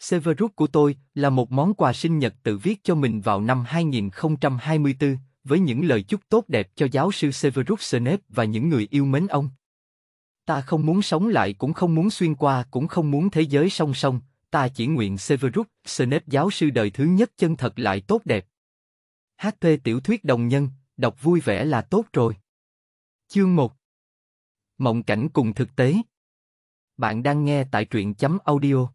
Severus của tôi là một món quà sinh nhật tự viết cho mình vào năm 2024, với những lời chúc tốt đẹp cho giáo sư Severus Snape và những người yêu mến ông. Ta không muốn sống lại cũng không muốn xuyên qua cũng không muốn thế giới song song, ta chỉ nguyện Severus Snape giáo sư đời thứ nhất chân thật lại tốt đẹp. HP tiểu thuyết đồng nhân, đọc vui vẻ là tốt rồi. Chương 1 Mộng cảnh cùng thực tế Bạn đang nghe tại truyện chấm audio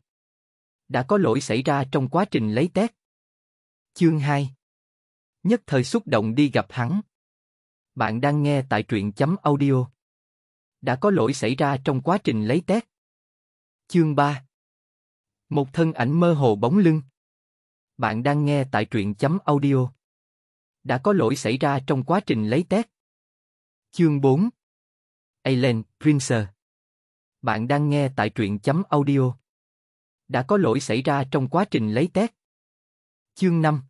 đã có lỗi xảy ra trong quá trình lấy tét. Chương 2 Nhất thời xúc động đi gặp hắn. Bạn đang nghe tại truyện chấm audio. Đã có lỗi xảy ra trong quá trình lấy tét. Chương 3 Một thân ảnh mơ hồ bóng lưng. Bạn đang nghe tại truyện chấm audio. Đã có lỗi xảy ra trong quá trình lấy tét. Chương 4 Aileen, Prince. Bạn đang nghe tại truyện chấm audio đã có lỗi xảy ra trong quá trình lấy test. Chương 5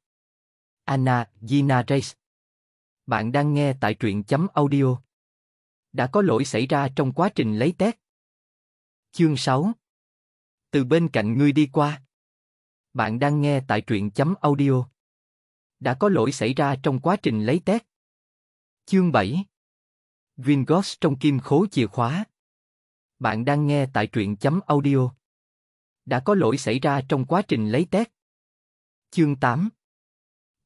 Anna, Gina Race Bạn đang nghe tại truyện chấm audio. Đã có lỗi xảy ra trong quá trình lấy test. Chương 6 Từ bên cạnh ngươi đi qua. Bạn đang nghe tại truyện chấm audio. Đã có lỗi xảy ra trong quá trình lấy test. Chương 7 Vingos trong kim khố chìa khóa. Bạn đang nghe tại truyện chấm audio đã có lỗi xảy ra trong quá trình lấy test. Chương 8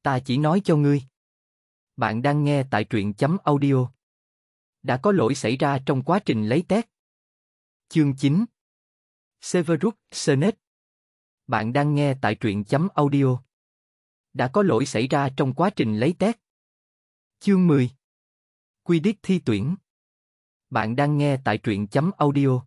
Ta chỉ nói cho ngươi. Bạn đang nghe tại truyện chấm audio. Đã có lỗi xảy ra trong quá trình lấy test. Chương 9 Severus Senet Bạn đang nghe tại truyện chấm audio. Đã có lỗi xảy ra trong quá trình lấy test. Chương 10 Quy đích thi tuyển Bạn đang nghe tại truyện chấm audio